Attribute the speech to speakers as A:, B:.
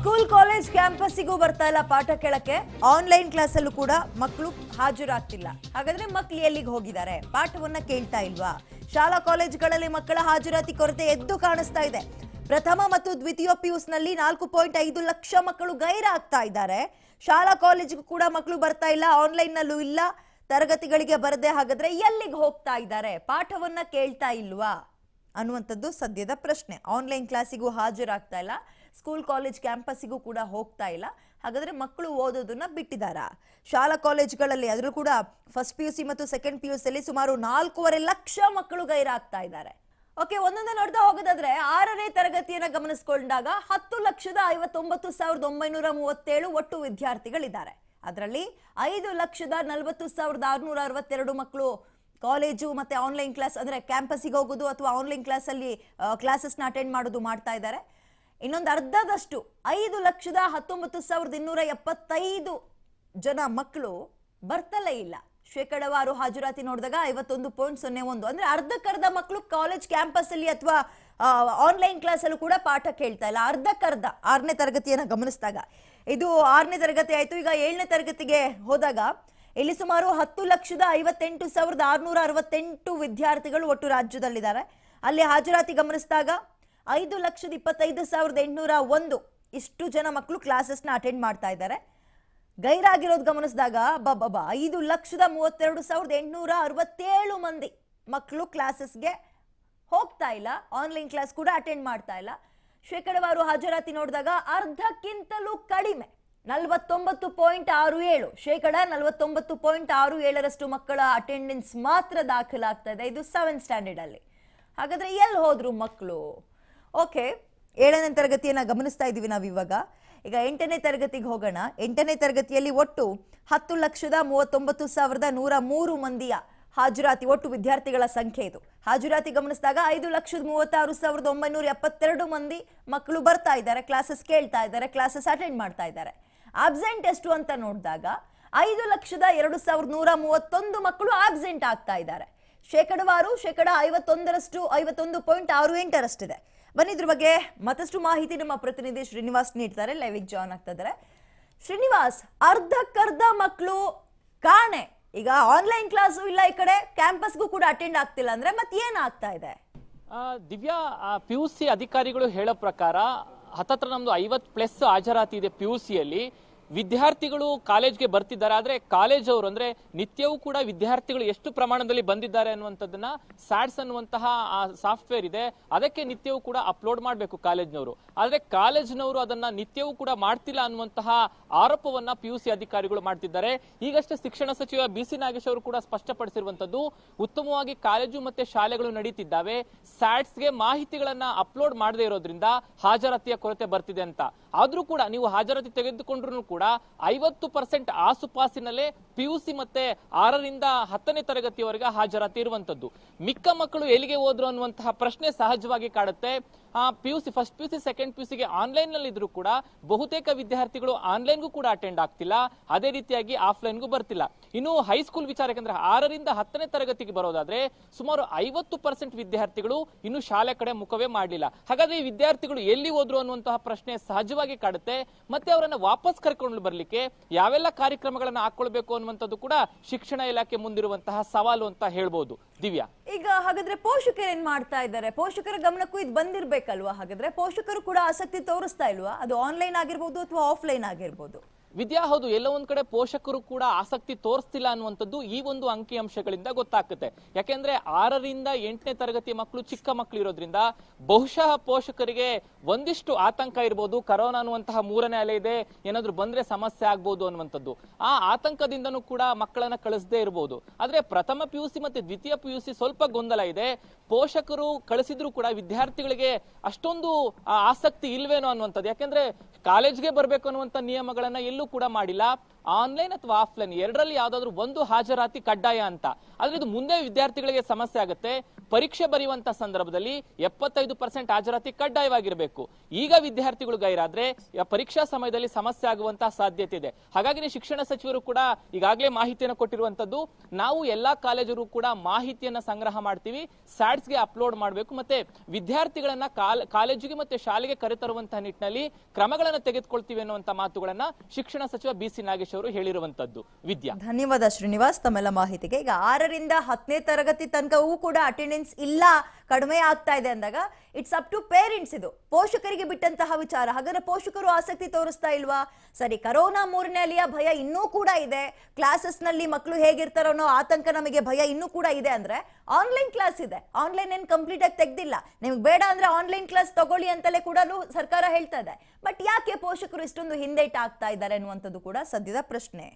A: school college ಕ್ಯಾಂಪಸ್ಸಿಗೂ ಬರ್ತಾ ಇಲ್ಲ ಪಾಠ ಕೇಳಕ್ಕೆ ಆನ್ಲೈನ್ ಕ್ಲಾಸ್ ಅಲ್ಲೂ ಕೂಡ ಮಕ್ಕಳು ಹಾಜರಾಗ್ತಿಲ್ಲ ಹಾಗಾದ್ರೆ ಮಕ್ಕಳು ಎಲ್ಲಿಗೆ ಹೋಗಿದ್ದಾರೆ ಪಾಠವನ್ನ ಕೇಳ್ತಾ ಇಲ್ವಾ ಶಾಲಾ ಕಾಲೇಜ್ಗಳಲ್ಲಿ ಮಕ್ಕಳ ಹಾಜರಾತಿ ಕೊರತೆ ಎದ್ದು ಕಾಣಿಸ್ತಾ ಇದೆ ಪ್ರಥಮ ಮತ್ತು ದ್ವಿತೀಯ ನಲ್ಲಿ ನಾಲ್ಕು ಪಾಯಿಂಟ್ ಐದು ಲಕ್ಷ ಮಕ್ಕಳು ಗೈರಾಗ್ತಾ ಇದ್ದಾರೆ ಶಾಲಾ ಕಾಲೇಜಿಗೂ ಕೂಡ ಮಕ್ಕಳು ಬರ್ತಾ ಇಲ್ಲ ಆನ್ಲೈನ್ನಲ್ಲೂ ಇಲ್ಲ ತರಗತಿಗಳಿಗೆ ಬರದೆ ಹಾಗಾದ್ರೆ ಎಲ್ಲಿಗೆ ಹೋಗ್ತಾ ಇದ್ದಾರೆ ಪಾಠವನ್ನ ಕೇಳ್ತಾ ಇಲ್ವಾ ಅನ್ನುವಂಥದ್ದು ಸದ್ಯದ ಪ್ರಶ್ನೆ ಆನ್ಲೈನ್ ಕ್ಲಾಸಿಗೂ ಹಾಜರಾಗ್ತಾ ಇಲ್ಲ ಸ್ಕೂಲ್ ಕಾಲೇಜ್ ಕ್ಯಾಂಪಸ್ಸಿಗೂ ಕೂಡ ಹೋಗ್ತಾ ಇಲ್ಲ ಹಾಗಾದ್ರೆ ಮಕ್ಕಳು ಓದೋದನ್ನ ಬಿಟ್ಟಿದ್ದಾರೆ ಶಾಲಾ ಕಾಲೇಜ್ಗಳಲ್ಲಿ ಅದರಲ್ಲೂ ಕೂಡ ಫಸ್ಟ್ ಪಿ ಯು ಸಿ ಮತ್ತು ಸೆಕೆಂಡ್ ಪಿ ಯು ಸಿಯಲ್ಲಿ ಸುಮಾರು ನಾಲ್ಕೂವರೆ ಲಕ್ಷ ಮಕ್ಕಳು ಗೈರಾಗ್ತಾ ಇದ್ದಾರೆ ಓಕೆ ಒಂದೊಂದು ನೋಡ್ತಾ ಹೋಗೋದಾದ್ರೆ ಆರನೇ ತರಗತಿಯನ್ನ ಗಮನಿಸಿಕೊಂಡಾಗ ಹತ್ತು ಲಕ್ಷದ ಐವತ್ತೊಂಬತ್ತು ಸಾವಿರದ ಒಂಬೈನೂರ ಮೂವತ್ತೇಳು ಒಟ್ಟು ವಿದ್ಯಾರ್ಥಿಗಳಿದ್ದಾರೆ ಅದರಲ್ಲಿ ಐದು ಲಕ್ಷದ ನಲವತ್ತು ಸಾವಿರದ ಆರುನೂರ ಅರವತ್ತೆರಡು ಮಕ್ಕಳು ಕಾಲೇಜು ಮತ್ತೆ ಆನ್ಲೈನ್ ಕ್ಲಾಸ್ ಅಂದ್ರೆ ಕ್ಯಾಂಪಸ್ಸಿಗೆ ಹೋಗೋದು ಅಥವಾ ಆನ್ಲೈನ್ ಕ್ಲಾಸಲ್ಲಿ ಕ್ಲಾಸಸ್ನ ಅಟೆಂಡ್ ಮಾಡೋದು ಮಾಡ್ತಾ ಇದ್ದಾರೆ ಇನ್ನೊಂದು ಅರ್ಧದಷ್ಟು ಐದು ಲಕ್ಷದ ಹತ್ತೊಂಬತ್ತು ಸಾವಿರದ ಇನ್ನೂರ ಎಪ್ಪತ್ತೈದು ಜನ ಮಕ್ಕಳು ಬರ್ತಲೇ ಇಲ್ಲ ಶೇಕಡವಾರು ಹಾಜರಾತಿ ನೋಡಿದಾಗ ಐವತ್ತೊಂದು ಪಾಯಿಂಟ್ ಸೊನ್ನೆ ಒಂದು ಅಂದರೆ ಅರ್ಧಕ್ಕರ್ಧ ಮಕ್ಕಳು ಕಾಲೇಜ್ ಅಲ್ಲಿ ಅಥವಾ ಆನ್ಲೈನ್ ಕ್ಲಾಸಲ್ಲೂ ಕೂಡ ಪಾಠ ಕೇಳ್ತಾ ಇಲ್ಲ ಅರ್ಧಕ್ಕರ್ಧ ಆರನೇ ತರಗತಿಯನ್ನು ಗಮನಿಸಿದಾಗ ಇದು ಆರನೇ ತರಗತಿ ಆಯಿತು ಈಗ ಏಳನೇ ತರಗತಿಗೆ ಹೋದಾಗ ಇಲ್ಲಿ ಸುಮಾರು ಹತ್ತು ಲಕ್ಷದ ಐವತ್ತೆಂಟು ಸಾವಿರದ ಆರುನೂರ ಅರವತ್ತೆಂಟು ವಿದ್ಯಾರ್ಥಿಗಳು ಒಟ್ಟು ರಾಜ್ಯದಲ್ಲಿದ್ದಾರೆ ಅಲ್ಲಿ ಹಾಜರಾತಿ ಗಮನಿಸಿದಾಗ ಐದು ಲಕ್ಷದ ಇಪ್ಪತ್ತೈದು ಸಾವಿರದ ಎಂಟುನೂರ ಒಂದು ಇಷ್ಟು ಜನ ಮಕ್ಕಳು ಕ್ಲಾಸಸ್ನ ಅಟೆಂಡ್ ಮಾಡ್ತಾ ಇದ್ದಾರೆ ಗೈರಾಗಿರೋದು ಗಮನಿಸಿದಾಗ ಬಬ್ಬ ಐದು ಲಕ್ಷದ ಮೂವತ್ತೆರಡು ಸಾವಿರದ ಎಂಟುನೂರ ಅರವತ್ತೇಳು ಮಂದಿ ಮಕ್ಕಳು ಕ್ಲಾಸಸ್ಗೆ ಹೋಗ್ತಾ ಇಲ್ಲ ಆನ್ಲೈನ್ ಕ್ಲಾಸ್ ಕೂಡ ಅಟೆಂಡ್ ಮಾಡ್ತಾ ಇಲ್ಲ ಶೇಕಡವಾರು ಹಾಜರಾತಿ ನೋಡಿದಾಗ ಅರ್ಧಕ್ಕಿಂತಲೂ ಕಡಿಮೆ ನಲವತ್ತೊಂಬತ್ತು ಪಾಯಿಂಟ್ ಆರು ಏಳು ಶೇಕಡ ನಲವತ್ತೊಂಬತ್ತು ಪಾಯಿಂಟ್ ಆರು ಏಳರಷ್ಟು ಮಕ್ಕಳ ಅಟೆಂಡೆನ್ಸ್ ಮಾತ್ರ ದಾಖಲಾಗ್ತಾ ಇದೆ ಇದು ಸೆವೆಂತ್ ಸ್ಟ್ಯಾಂಡರ್ಡ್ ಅಲ್ಲಿ ಹಾಗಾದ್ರೆ ಎಲ್ಲಿ ಹೋದ್ರು ಮಕ್ಕಳು ಓಕೆ ಏಳನೇ ತರಗತಿಯನ್ನು ಗಮನಿಸ್ತಾ ಇದ್ದೀವಿ ನಾವು ಇವಾಗ ಈಗ ಎಂಟನೇ ತರಗತಿಗೆ ಹೋಗೋಣ ಎಂಟನೇ ತರಗತಿಯಲ್ಲಿ ಒಟ್ಟು ಹತ್ತು ಲಕ್ಷದ ಮೂವತ್ತೊಂಬತ್ತು ಸಾವಿರದ ನೂರ ಮೂರು ಮಂದಿಯ ಹಾಜರಾತಿ ಒಟ್ಟು ವಿದ್ಯಾರ್ಥಿಗಳ ಸಂಖ್ಯೆ ಇದು ಹಾಜರಾತಿ ಗಮನಿಸಿದಾಗ ಐದು ಲಕ್ಷದ ಮೂವತ್ತಾರು ಸಾವಿರದ ಒಂಬೈನೂರ ಎಪ್ಪತ್ತೆರಡು ಮಂದಿ ಮಕ್ಕಳು ಬರ್ತಾ ಇದ್ದಾರೆ ಕ್ಲಾಸಸ್ ಕೇಳ್ತಾ ಇದ್ದಾರೆ ಕ್ಲಾಸಸ್ ಅಟೆಂಡ್ ಮಾಡ್ತಾ ಇದ್ದಾರೆ ಆಬ್ಸೆಂಟ್ ಎಷ್ಟು ಅಂತ ನೋಡಿದಾಗ ಐದು ಲಕ್ಷದ ಎರಡು ಸಾವಿರದ ನೂರ ಮೂವತ್ತೊಂದು ಮಕ್ಕಳು ಆಬ್ಸೆಂಟ್ ಆಗ್ತಾ ಇದ್ದಾರೆ ಶೇಕಡವಾರು ಶೇಕಡ ಐವತ್ತೊಂದರಷ್ಟು ಐವತ್ತೊಂದು ಪಾಯಿಂಟ್ ಆರು ಎಂಟರಷ್ಟಿದೆ ಬನ್ನಿ ಇದ್ರ ಬಗ್ಗೆ ಮತ್ತಷ್ಟು ಮಾಹಿತಿ ನಮ್ಮ ಪ್ರತಿನಿಧಿ ಶ್ರೀನಿವಾಸ್ ನೀಡ್ತಾರೆ ಲೈವಿಗೆ ಜಾಯ್ನ್ ಆಗ್ತಾ ಇದ್ದಾರೆ ಶ್ರೀನಿವಾಸ್ ಅರ್ಧಕ್ಕರ್ಧ ಮಕ್ಕಳು ಕಾಣೆ ಈಗ ಆನ್ಲೈನ್ ಕ್ಲಾಸು ಇಲ್ಲ ಈ ಕಡೆ ಕ್ಯಾಂಪಸ್ಗೂ ಕೂಡ ಅಟೆಂಡ್ ಆಗ್ತಿಲ್ಲ ಅಂದ್ರೆ ಮತ್ತೆ ಆಗ್ತಾ ಇದೆ
B: ದಿವ್ಯಾ ಪಿ ಯು ಸಿ ಅಧಿಕಾರಿಗಳು ಹೇಳೋ ಪ್ರಕಾರ ಹತ್ತತ್ರ ನಮ್ದು ಐವತ್ ಪ್ಲಸ್ ಹಾಜರಾತಿ ಇದೆ ಪಿ ಯು ಸಿಯಲ್ಲಿ ವಿದ್ಯಾರ್ಥಿಗಳು ಕಾಲೇಜ್ಗೆ ಬರ್ತಿದ್ದಾರೆ ಆದರೆ ಕಾಲೇಜ್ ಅವರು ಅಂದರೆ ನಿತ್ಯವೂ ಕೂಡ ವಿದ್ಯಾರ್ಥಿಗಳು ಎಷ್ಟು ಪ್ರಮಾಣದಲ್ಲಿ ಬಂದಿದ್ದಾರೆ ಅನ್ನುವಂಥದ್ದನ್ನ ಸ್ಯಾಡ್ಸ್ ಅನ್ನುವಂತಹ ಸಾಫ್ಟ್ವೇರ್ ಇದೆ ಅದಕ್ಕೆ ನಿತ್ಯವೂ ಕೂಡ ಅಪ್ಲೋಡ್ ಮಾಡಬೇಕು ಕಾಲೇಜ್ನವರು ಆದರೆ ಕಾಲೇಜ್ನವರು ಅದನ್ನ ನಿತ್ಯವೂ ಕೂಡ ಮಾಡ್ತಿಲ್ಲ ಅನ್ನುವಂತಹ ಆರೋಪವನ್ನ ಪಿ ಯು ಸಿ ಅಧಿಕಾರಿಗಳು ಮಾಡ್ತಿದ್ದಾರೆ ಈಗಷ್ಟೇ ಶಿಕ್ಷಣ ಸಚಿವ ಬಿ ಸಿ ನಾಗೇಶ್ ಅವರು ಕೂಡ ಸ್ಪಷ್ಟಪಡಿಸಿರುವಂತದ್ದು ಉತ್ತಮವಾಗಿ ಕಾಲೇಜು ಮತ್ತೆ ಶಾಲೆಗಳು ನಡೀತಿದ್ದಾವೆ ಸ್ಯಾಟ್ಸ್ಗೆ ಮಾಹಿತಿಗಳನ್ನ ಅಪ್ಲೋಡ್ ಮಾಡದೇ ಇರೋದ್ರಿಂದ ಹಾಜರಾತಿಯ ಕೊರತೆ ಬರ್ತಿದೆ ಅಂತ ಆದರೂ ಕೂಡ ನೀವು ಹಾಜರಾತಿ ತೆಗೆದುಕೊಂಡ್ರು ಕೂಡ ಐವತ್ತು ಪರ್ಸೆಂಟ್ ಆಸುಪಾಸಿನಲ್ಲೇ ಪಿ ಯು ಸಿ ಮತ್ತೆ ಆರರಿಂದ ಹತ್ತನೇ ತರಗತಿಯವರೆಗೆ ಹಾಜರಾತಿ ಇರುವಂತದ್ದು ಮಿಕ್ಕ ಮಕ್ಕಳು ಎಲ್ಲಿಗೆ ಹೋದ್ರು ಅನ್ನುವಂತಹ ಪ್ರಶ್ನೆ ಸಹಜವಾಗಿ ಕಾಡುತ್ತೆ P U C first P U C second P U online ನಲ್ಲಿ ಇದ್ರು ಕೂಡ ಬಹುತೇಕ ವಿದ್ಯಾರ್ಥಿಗಳು ಆನ್ಲೈನ್ಗೂ ಕೂಡ ಅಟೆಂಡ್ ಆಗ್ತಿಲ್ಲ ಅದೇ ರೀತಿಯಾಗಿ ಆಫ್ಲೈನ್ಗೂ ಬರ್ತಿಲ್ಲ ಇನ್ನು ಹೈಸ್ಕೂಲ್ ವಿಚಾರಕ್ಕೆ ಅಂದ್ರೆ ಆರರಿಂದ ಹತ್ತನೇ ತರಗತಿಗೆ ಬರೋದಾದ್ರೆ ಸುಮಾರು ಐವತ್ತು ಪರ್ಸೆಂಟ್ ವಿದ್ಯಾರ್ಥಿಗಳು ಇನ್ನು ಶಾಲೆ ಕಡೆ ಮುಖವೇ ಮಾಡಲಿಲ್ಲ ಹಾಗಾದ್ರೆ ಈ ವಿದ್ಯಾರ್ಥಿಗಳು ಎಲ್ಲಿ ಹೋದ್ರು ಅನ್ನುವಂತಹ ಪ್ರಶ್ನೆ ಸಹಜವಾಗಿ ಸ್ಪಷ್ಟವಾಗಿ ಕಾಡುತ್ತೆ ಮತ್ತೆ ಅವರನ್ನ ವಾಪಸ್ ಕರ್ಕೊಂಡು ಬರ್ಲಿಕ್ಕೆ ಯಾವೆಲ್ಲ ಕಾರ್ಯಕ್ರಮಗಳನ್ನ ಹಾಕೊಳ್ಬೇಕು ಅನ್ನುವಂಥದ್ದು ಕೂಡ ಶಿಕ್ಷಣ ಇಲಾಖೆ ಮುಂದಿರುವಂತಹ ಸವಾಲು ಅಂತ ಹೇಳ್ಬಹುದು ದಿವ್ಯಾ ಈಗ ಹಾಗಾದ್ರೆ ಪೋಷಕರು ಏನ್ ಮಾಡ್ತಾ
A: ಇದ್ದಾರೆ ಪೋಷಕರ ಗಮನಕ್ಕೂ ಇದು ಬಂದಿರ್ಬೇಕಲ್ವಾ ಹಾಗಾದ್ರೆ ಪೋಷಕರು ಕೂಡ ಆಸಕ್ತಿ ತೋರಿಸ್ತಾ ಇಲ್ವಾ ಅದು ಆನ್ಲೈನ್
B: ಆಗಿರ್ಬೋದು ಅಥವಾ ಆಫ್ಲೈನ್ ಆಗಿರ್ಬೋದು ವಿದ್ಯಾ ಹೌದು ಎಲ್ಲ ಒಂದ್ ಕಡೆ ಪೋಷಕರು ಕೂಡ ಆಸಕ್ತಿ ತೋರಿಸ್ತಿಲ್ಲ ಅನ್ನುವಂಥದ್ದು ಈ ಒಂದು ಅಂಕಿ ಅಂಶಗಳಿಂದ ಗೊತ್ತಾಗುತ್ತೆ ಯಾಕೆಂದ್ರೆ ಆರರಿಂದ ಎಂಟನೇ ತರಗತಿ ಮಕ್ಕಳು ಚಿಕ್ಕ ಮಕ್ಕಳು ಇರೋದ್ರಿಂದ ಬಹುಶಃ ಪೋಷಕರಿಗೆ ಒಂದಿಷ್ಟು ಆತಂಕ ಇರ್ಬೋದು ಕರೋನಾ ಅನ್ನುವಂತಹ ಮೂರನೇ ಅಲೆ ಇದೆ ಏನಾದ್ರು ಬಂದ್ರೆ ಸಮಸ್ಯೆ ಆಗ್ಬೋದು ಅನ್ನುವಂಥದ್ದು ಆ ಆತಂಕದಿಂದನೂ ಕೂಡ ಮಕ್ಕಳನ್ನ ಕಳಿಸದೇ ಇರ್ಬೋದು ಆದ್ರೆ ಪ್ರಥಮ ಪಿ ಯು ಸಿ ಮತ್ತೆ ದ್ವಿತೀಯ ಪಿ ಯು ಸಿ ಸ್ವಲ್ಪ ಗೊಂದಲ ಇದೆ ಪೋಷಕರು ಕಳಿಸಿದ್ರು ಕೂಡ ವಿದ್ಯಾರ್ಥಿಗಳಿಗೆ ಅಷ್ಟೊಂದು ಆಸಕ್ತಿ ಇಲ್ವೇನೋ ಅನ್ನುವಂಥದ್ದು ಯಾಕೆಂದ್ರೆ ಕಾಲೇಜ್ಗೆ ಬರಬೇಕು ಅನ್ನುವಂಥ ನಿಯಮಗಳನ್ನ ಎಲ್ಲೂ ಎಲ್ಲೂ ಕೂಡ ಮಾಡಿಲ್ಲ ಆನ್ಲೈನ್ ಅಥವಾ ಆಫ್ಲೈನ್ ಎರಡರಲ್ಲಿ ಯಾವ್ದಾದ್ರು ಒಂದು ಹಾಜರಾತಿ ಕಡ್ಡಾಯ ಅಂತ ಆದ್ರೆ ಇದು ಮುಂದೆ ವಿದ್ಯಾರ್ಥಿಗಳಿಗೆ ಸಮಸ್ಯೆ ಆಗುತ್ತೆ ಪರೀಕ್ಷೆ ಬರೆಯುವಂತ ಸಂದರ್ಭದಲ್ಲಿ ಎಪ್ಪತ್ತೈದು ಪರ್ಸೆಂಟ್ ಹಾಜರಾತಿ ಕಡ್ಡಾಯವಾಗಿರಬೇಕು ಈಗ ವಿದ್ಯಾರ್ಥಿಗಳು ಗೈರಾದ್ರೆ ಪರೀಕ್ಷಾ ಸಮಯದಲ್ಲಿ ಸಮಸ್ಯೆ ಆಗುವಂತಹ ಸಾಧ್ಯತೆ ಇದೆ ಹಾಗಾಗಿ ಶಿಕ್ಷಣ ಸಚಿವರು ಕೂಡ ಈಗಾಗಲೇ ಮಾಹಿತಿಯನ್ನು ಕೊಟ್ಟಿರುವಂತದ್ದು ನಾವು ಎಲ್ಲಾ ಕಾಲೇಜರು ಕೂಡ ಮಾಹಿತಿಯನ್ನ ಸಂಗ್ರಹ ಮಾಡ್ತೀವಿ ಸ್ಯಾಟ್ಸ್ಗೆ ಅಪ್ಲೋಡ್ ಮಾಡಬೇಕು ಮತ್ತೆ ವಿದ್ಯಾರ್ಥಿಗಳನ್ನ ಕಾಲೇಜಿಗೆ ಮತ್ತೆ ಶಾಲೆಗೆ ಕರೆತರುವಂತಹ ನಿಟ್ಟಿನಲ್ಲಿ ಕ್ರಮಗಳನ್ನು ತೆಗೆದುಕೊಳ್ತೀವಿ ಅನ್ನುವಂತಹ ಮಾತುಗಳನ್ನ ಶಿಕ್ಷಣ ಸಚಿವ ಬಿ ಸಿ ನಾಗೇಶ್ ಅವರು ಹೇಳಿರುವಂತದ್ದು ವಿದ್ಯಾ ಧನ್ಯವಾದ
A: ಶ್ರೀನಿವಾಸ್ ತಮ್ಮೆಲ್ಲ ಮಾಹಿತಿಗೆ ಈಗ ಆರರಿಂದ ಹತ್ತನೇ ತರಗತಿ ತನಕವೂ ಕೂಡ ಅಟೆಂಡೆನ್ಸ್ ಪೇರೆಂಟ್ಸ್ ಇಲ್ಲ ಕಡಿಮೆ ಆಗ್ತಾ ಇದೆ ಅಂದಾಗ ಇಟ್ಸ್ ಅಪ್ ಟು ಪೇರೆಂಟ್ಸ್ ಇದು ಪೋಷಕರಿಗೆ ಬಿಟ್ಟಂತಹ ವಿಚಾರ ಹಾಗಾದ್ರೆ ಪೋಷಕರು ಆಸಕ್ತಿ ತೋರಿಸ್ತಾ ಇಲ್ವಾ ಸರಿ ಕರೋನಾ ಮೂರನೇ ಅಲಿಯ ಭಯ ಇನ್ನೂ ಕೂಡ ಇದೆ ನಲ್ಲಿ ಮಕ್ಕಳು ಹೇಗಿರ್ತಾರೋ ಆತಂಕ ನಮಗೆ ಭಯ ಇನ್ನೂ ಕೂಡ ಇದೆ ಅಂದ್ರೆ ಆನ್ಲೈನ್ ಕ್ಲಾಸ್ ಇದೆ ಆನ್ಲೈನ್ ಏನು ಕಂಪ್ಲೀಟ್ ಆಗಿ ತೆಗ್ದಿಲ್ಲ ನಿಮ್ಗೆ ಬೇಡ ಅಂದ್ರೆ ಆನ್ಲೈನ್ ಕ್ಲಾಸ್ ತಗೊಳ್ಳಿ ಅಂತಲೇ ಕೂಡ ಸರ್ಕಾರ ಹೇಳ್ತಾ ಇದೆ ಬಟ್ ಯಾಕೆ ಪೋಷಕರು ಇಷ್ಟೊಂದು ಹಿಂದೇಟ್ ಆಗ್ತಾ ಇದ್ದಾರೆ ಅನ್ನುವಂಥದ್ದು ಕೂಡ ಸದ್ಯದ ಪ್ರಶ್ನೆ